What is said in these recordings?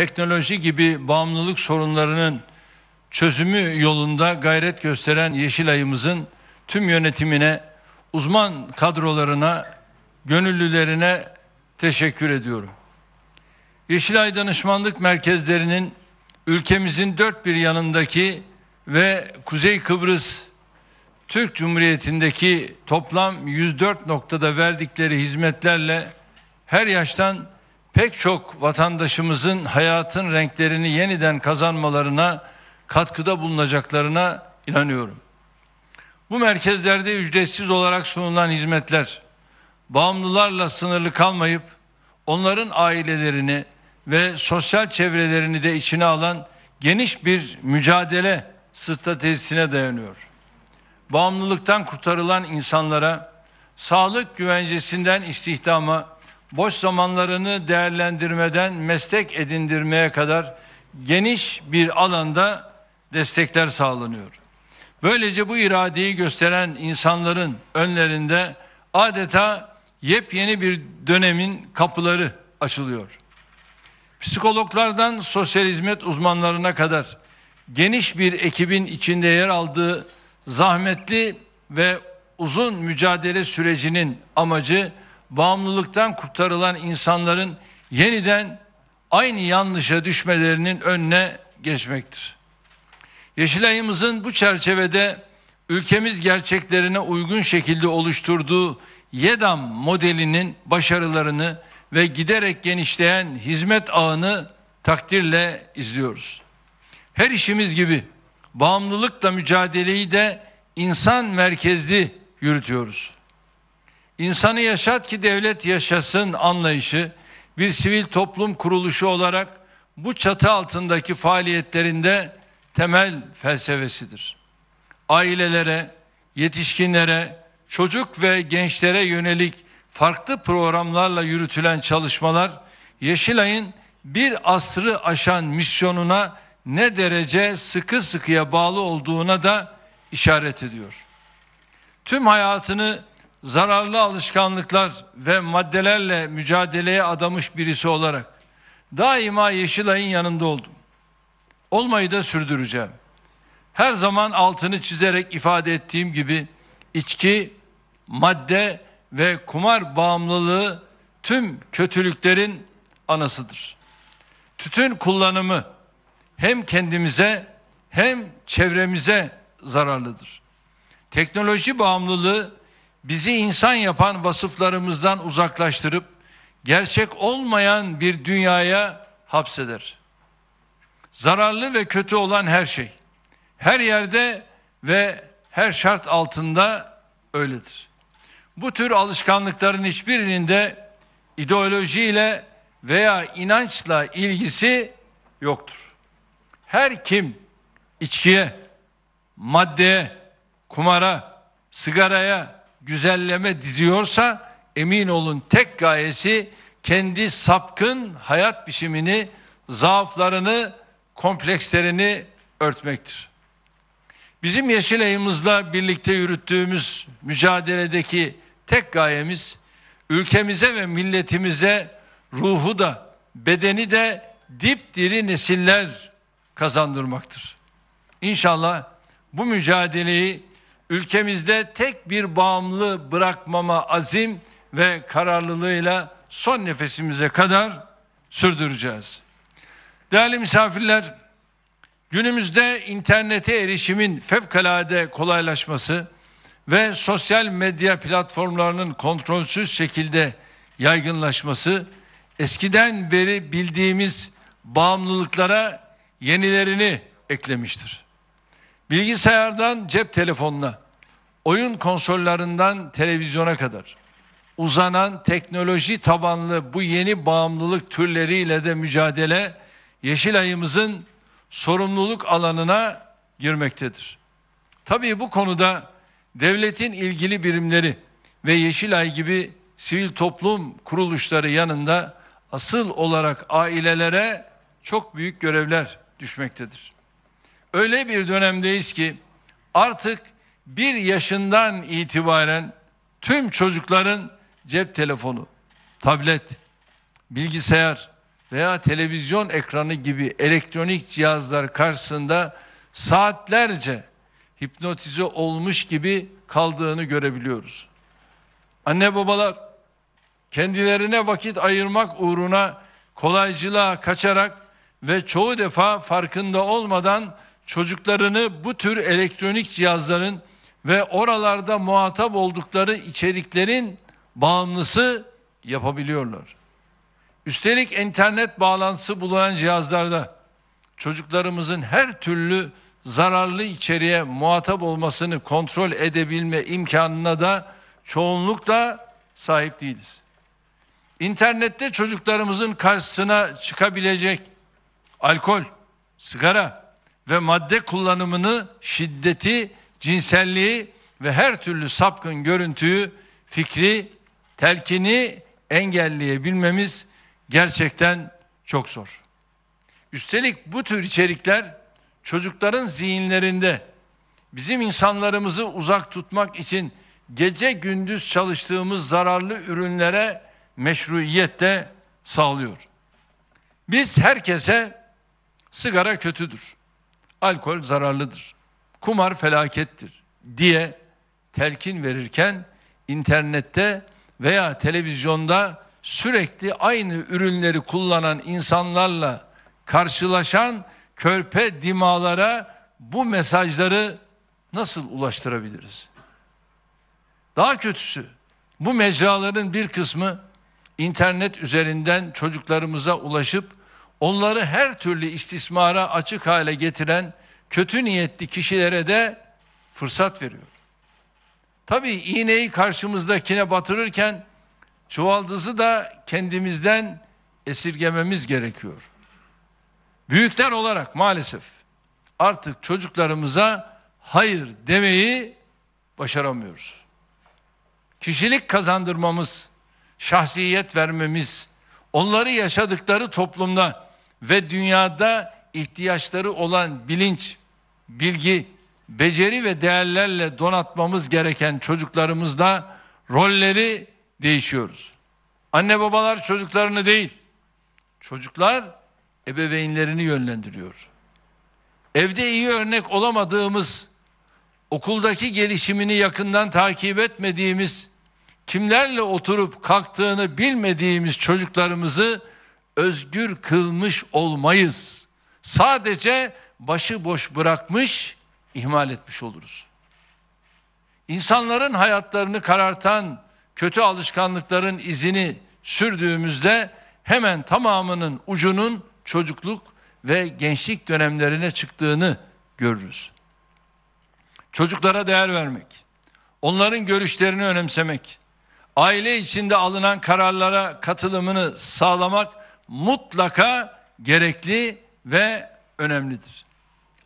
teknoloji gibi bağımlılık sorunlarının çözümü yolunda gayret gösteren Yeşilay'ımızın tüm yönetimine, uzman kadrolarına, gönüllülerine teşekkür ediyorum. Yeşilay Danışmanlık Merkezlerinin ülkemizin dört bir yanındaki ve Kuzey Kıbrıs Türk Cumhuriyeti'ndeki toplam 104 noktada verdikleri hizmetlerle her yaştan pek çok vatandaşımızın hayatın renklerini yeniden kazanmalarına katkıda bulunacaklarına inanıyorum. Bu merkezlerde ücretsiz olarak sunulan hizmetler bağımlılarla sınırlı kalmayıp onların ailelerini ve sosyal çevrelerini de içine alan geniş bir mücadele stratejisine dayanıyor. Bağımlılıktan kurtarılan insanlara sağlık güvencesinden istihdama boş zamanlarını değerlendirmeden meslek edindirmeye kadar geniş bir alanda destekler sağlanıyor. Böylece bu iradeyi gösteren insanların önlerinde adeta yepyeni bir dönemin kapıları açılıyor. Psikologlardan sosyal hizmet uzmanlarına kadar geniş bir ekibin içinde yer aldığı zahmetli ve uzun mücadele sürecinin amacı bağımlılıktan kurtarılan insanların yeniden aynı yanlışa düşmelerinin önüne geçmektir. Yeşilay'ımızın bu çerçevede ülkemiz gerçeklerine uygun şekilde oluşturduğu YEDAM modelinin başarılarını ve giderek genişleyen hizmet ağını takdirle izliyoruz. Her işimiz gibi bağımlılıkla mücadeleyi de insan merkezli yürütüyoruz insanı yaşat ki devlet yaşasın anlayışı bir sivil toplum kuruluşu olarak bu çatı altındaki faaliyetlerinde temel felsefesidir. Ailelere, yetişkinlere, çocuk ve gençlere yönelik farklı programlarla yürütülen çalışmalar Yeşilay'ın bir asrı aşan misyonuna ne derece sıkı sıkıya bağlı olduğuna da işaret ediyor. Tüm hayatını zararlı alışkanlıklar ve maddelerle mücadeleye adamış birisi olarak daima Yeşilay'ın yanında oldum. Olmayı da sürdüreceğim. Her zaman altını çizerek ifade ettiğim gibi içki, madde ve kumar bağımlılığı tüm kötülüklerin anasıdır. Tütün kullanımı hem kendimize hem çevremize zararlıdır. Teknoloji bağımlılığı bizi insan yapan vasıflarımızdan uzaklaştırıp gerçek olmayan bir dünyaya hapseder. Zararlı ve kötü olan her şey, her yerde ve her şart altında öyledir. Bu tür alışkanlıkların hiçbirinin de ideolojiyle veya inançla ilgisi yoktur. Her kim içkiye, maddeye, kumara, sigaraya, güzelleme diziyorsa emin olun tek gayesi kendi sapkın hayat biçimini, zaaflarını, komplekslerini örtmektir. Bizim Yeşilay'ımızla birlikte yürüttüğümüz mücadeledeki tek gayemiz ülkemize ve milletimize ruhu da bedeni de dipdiri nesiller kazandırmaktır. İnşallah bu mücadeleyi ülkemizde tek bir bağımlı bırakmama azim ve kararlılığıyla son nefesimize kadar sürdüreceğiz. Değerli misafirler, günümüzde internete erişimin fevkalade kolaylaşması ve sosyal medya platformlarının kontrolsüz şekilde yaygınlaşması eskiden beri bildiğimiz bağımlılıklara yenilerini eklemiştir. Bilgisayardan cep telefonuna, oyun konsollarından televizyona kadar uzanan teknoloji tabanlı bu yeni bağımlılık türleriyle de mücadele Yeşilay'ımızın sorumluluk alanına girmektedir. Tabii bu konuda devletin ilgili birimleri ve Yeşilay gibi sivil toplum kuruluşları yanında asıl olarak ailelere çok büyük görevler düşmektedir öyle bir dönemdeyiz ki artık bir yaşından itibaren tüm çocukların cep telefonu, tablet, bilgisayar veya televizyon ekranı gibi elektronik cihazlar karşısında saatlerce hipnotize olmuş gibi kaldığını görebiliyoruz. Anne babalar kendilerine vakit ayırmak uğruna kolaycılığa kaçarak ve çoğu defa farkında olmadan çocuklarını bu tür elektronik cihazların ve oralarda muhatap oldukları içeriklerin bağımlısı yapabiliyorlar. Üstelik internet bağlantısı bulunan cihazlarda çocuklarımızın her türlü zararlı içeriğe muhatap olmasını kontrol edebilme imkanına da çoğunlukla sahip değiliz. İnternette çocuklarımızın karşısına çıkabilecek alkol, sigara, ve madde kullanımını, şiddeti, cinselliği ve her türlü sapkın görüntüyü, fikri, telkini engelleyebilmemiz gerçekten çok zor. Üstelik bu tür içerikler çocukların zihinlerinde bizim insanlarımızı uzak tutmak için gece gündüz çalıştığımız zararlı ürünlere meşruiyet de sağlıyor. Biz herkese sigara kötüdür alkol zararlıdır, kumar felakettir diye telkin verirken internette veya televizyonda sürekli aynı ürünleri kullanan insanlarla karşılaşan körpe dimalara bu mesajları nasıl ulaştırabiliriz? Daha kötüsü bu mecraların bir kısmı internet üzerinden çocuklarımıza ulaşıp onları her türlü istismara açık hale getiren kötü niyetli kişilere de fırsat veriyor. Tabii iğneyi karşımızdakine batırırken çuvaldızı da kendimizden esirgememiz gerekiyor. Büyükler olarak maalesef artık çocuklarımıza hayır demeyi başaramıyoruz. Kişilik kazandırmamız, şahsiyet vermemiz, onları yaşadıkları toplumda ve dünyada ihtiyaçları olan bilinç, bilgi, beceri ve değerlerle donatmamız gereken çocuklarımızla rolleri değişiyoruz. Anne babalar çocuklarını değil, çocuklar ebeveynlerini yönlendiriyor. Evde iyi örnek olamadığımız, okuldaki gelişimini yakından takip etmediğimiz, kimlerle oturup kalktığını bilmediğimiz çocuklarımızı özgür kılmış olmayız. Sadece başı boş bırakmış, ihmal etmiş oluruz. İnsanların hayatlarını karartan kötü alışkanlıkların izini sürdüğümüzde hemen tamamının ucunun çocukluk ve gençlik dönemlerine çıktığını görürüz. Çocuklara değer vermek, onların görüşlerini önemsemek, aile içinde alınan kararlara katılımını sağlamak mutlaka gerekli ve önemlidir.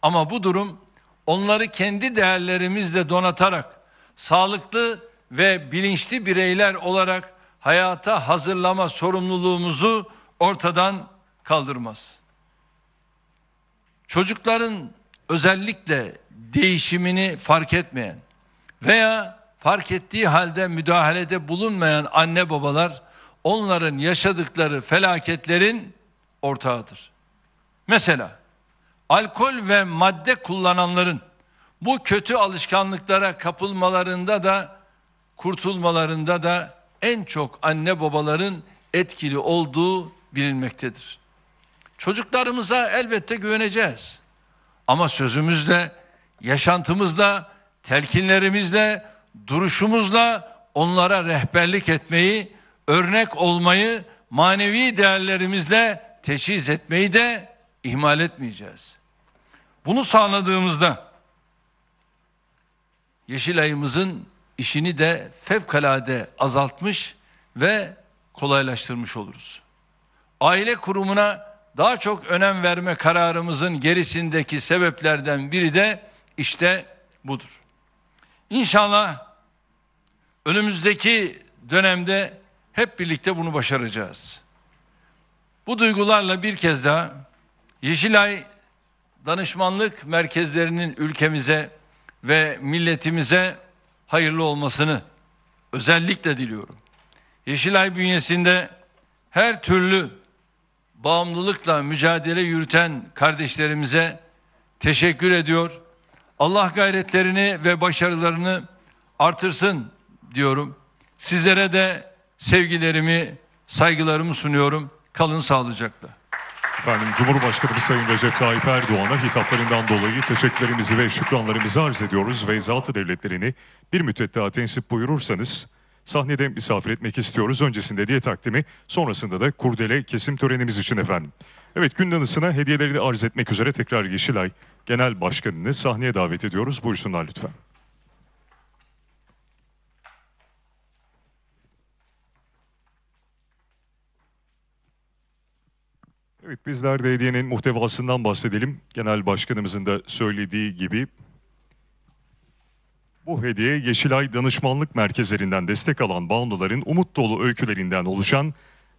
Ama bu durum onları kendi değerlerimizle donatarak sağlıklı ve bilinçli bireyler olarak hayata hazırlama sorumluluğumuzu ortadan kaldırmaz. Çocukların özellikle değişimini fark etmeyen veya fark ettiği halde müdahalede bulunmayan anne babalar onların yaşadıkları felaketlerin ortağıdır. Mesela alkol ve madde kullananların bu kötü alışkanlıklara kapılmalarında da kurtulmalarında da en çok anne babaların etkili olduğu bilinmektedir. Çocuklarımıza elbette güveneceğiz. Ama sözümüzle, yaşantımızla, telkinlerimizle, duruşumuzla onlara rehberlik etmeyi örnek olmayı manevi değerlerimizle teşhis etmeyi de ihmal etmeyeceğiz. Bunu sağladığımızda Yeşilay'ımızın işini de fevkalade azaltmış ve kolaylaştırmış oluruz. Aile kurumuna daha çok önem verme kararımızın gerisindeki sebeplerden biri de işte budur. İnşallah önümüzdeki dönemde hep birlikte bunu başaracağız. Bu duygularla bir kez daha Yeşilay danışmanlık merkezlerinin ülkemize ve milletimize hayırlı olmasını özellikle diliyorum. Yeşilay bünyesinde her türlü bağımlılıkla mücadele yürüten kardeşlerimize teşekkür ediyor. Allah gayretlerini ve başarılarını artırsın diyorum. Sizlere de sevgilerimi, saygılarımı sunuyorum. Kalın sağlıcakla. Efendim Cumhurbaşkanı Sayın Recep Tayyip Erdoğan'a hitaplarından dolayı teşekkürlerimizi ve şükranlarımızı arz ediyoruz ve zatı devletlerini bir müddet daha tensip buyurursanız sahnede misafir etmek istiyoruz. Öncesinde diye takdimi sonrasında da kurdele kesim törenimiz için efendim. Evet gün anısına hediyelerini arz etmek üzere tekrar Yeşilay Genel Başkanı'nı sahneye davet ediyoruz. Buyursunlar lütfen. Evet bizler de hediyenin muhtevasından bahsedelim. Genel Başkanımızın da söylediği gibi bu hediye Yeşilay Danışmanlık Merkezlerinden destek alan bağımlıların umut dolu öykülerinden oluşan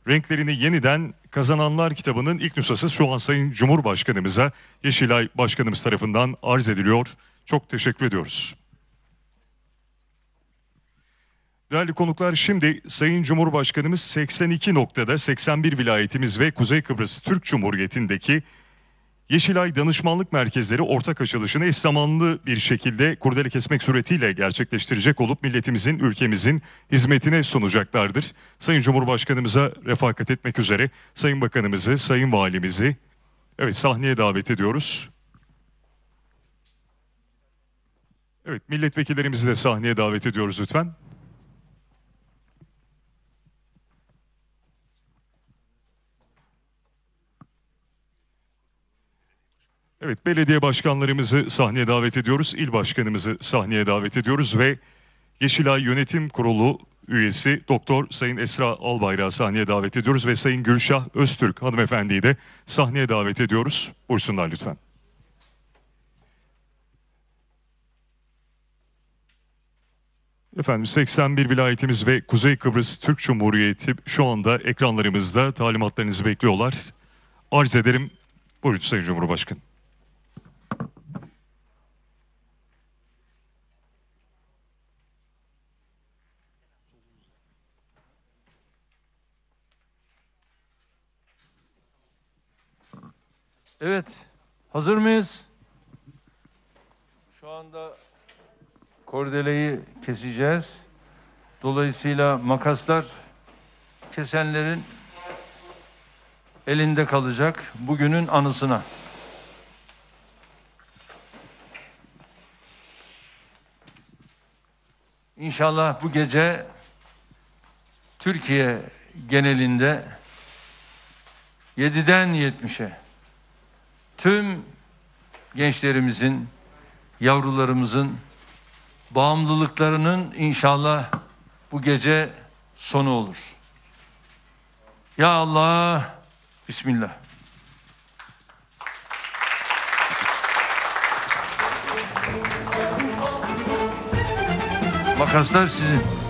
Renklerini Yeniden Kazananlar kitabının ilk nüshası şu an Sayın Cumhurbaşkanımıza Yeşilay Başkanımız tarafından arz ediliyor. Çok teşekkür ediyoruz. Değerli konuklar şimdi Sayın Cumhurbaşkanımız 82 noktada 81 vilayetimiz ve Kuzey Kıbrıs Türk Cumhuriyeti'ndeki Yeşilay Danışmanlık Merkezleri ortak açılışını eş zamanlı bir şekilde kurdele kesmek suretiyle gerçekleştirecek olup milletimizin, ülkemizin hizmetine sunacaklardır. Sayın Cumhurbaşkanımıza refakat etmek üzere Sayın Bakanımızı, Sayın Valimizi evet sahneye davet ediyoruz. Evet milletvekillerimizi de sahneye davet ediyoruz lütfen. Evet belediye başkanlarımızı sahneye davet ediyoruz. İl başkanımızı sahneye davet ediyoruz ve Yeşilay Yönetim Kurulu üyesi Doktor Sayın Esra Albayrak'ı sahneye davet ediyoruz ve Sayın Gülşah Öztürk hanımefendiyi de sahneye davet ediyoruz. Buyursunlar lütfen. Efendim 81 vilayetimiz ve Kuzey Kıbrıs Türk Cumhuriyeti şu anda ekranlarımızda talimatlarınızı bekliyorlar. Arz ederim. Buyurun Sayın Cumhurbaşkanı. Evet, hazır mıyız? Şu anda kordeleyi keseceğiz. Dolayısıyla makaslar kesenlerin elinde kalacak bugünün anısına. İnşallah bu gece Türkiye genelinde 7'den 70'e tüm gençlerimizin, yavrularımızın bağımlılıklarının inşallah bu gece sonu olur. Ya Allah, Bismillah. Makaslar sizin.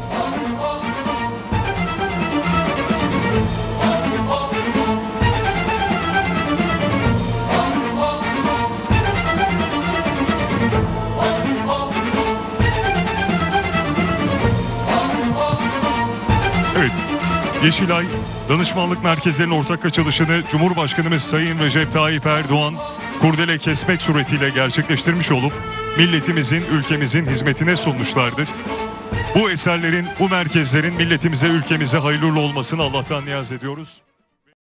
Yeşilay danışmanlık merkezlerinin ortak açılışını Cumhurbaşkanımız Sayın Recep Tayyip Erdoğan kurdele kesmek suretiyle gerçekleştirmiş olup milletimizin, ülkemizin hizmetine sunmuşlardır. Bu eserlerin, bu merkezlerin milletimize, ülkemize hayırlı olmasını Allah'tan niyaz ediyoruz.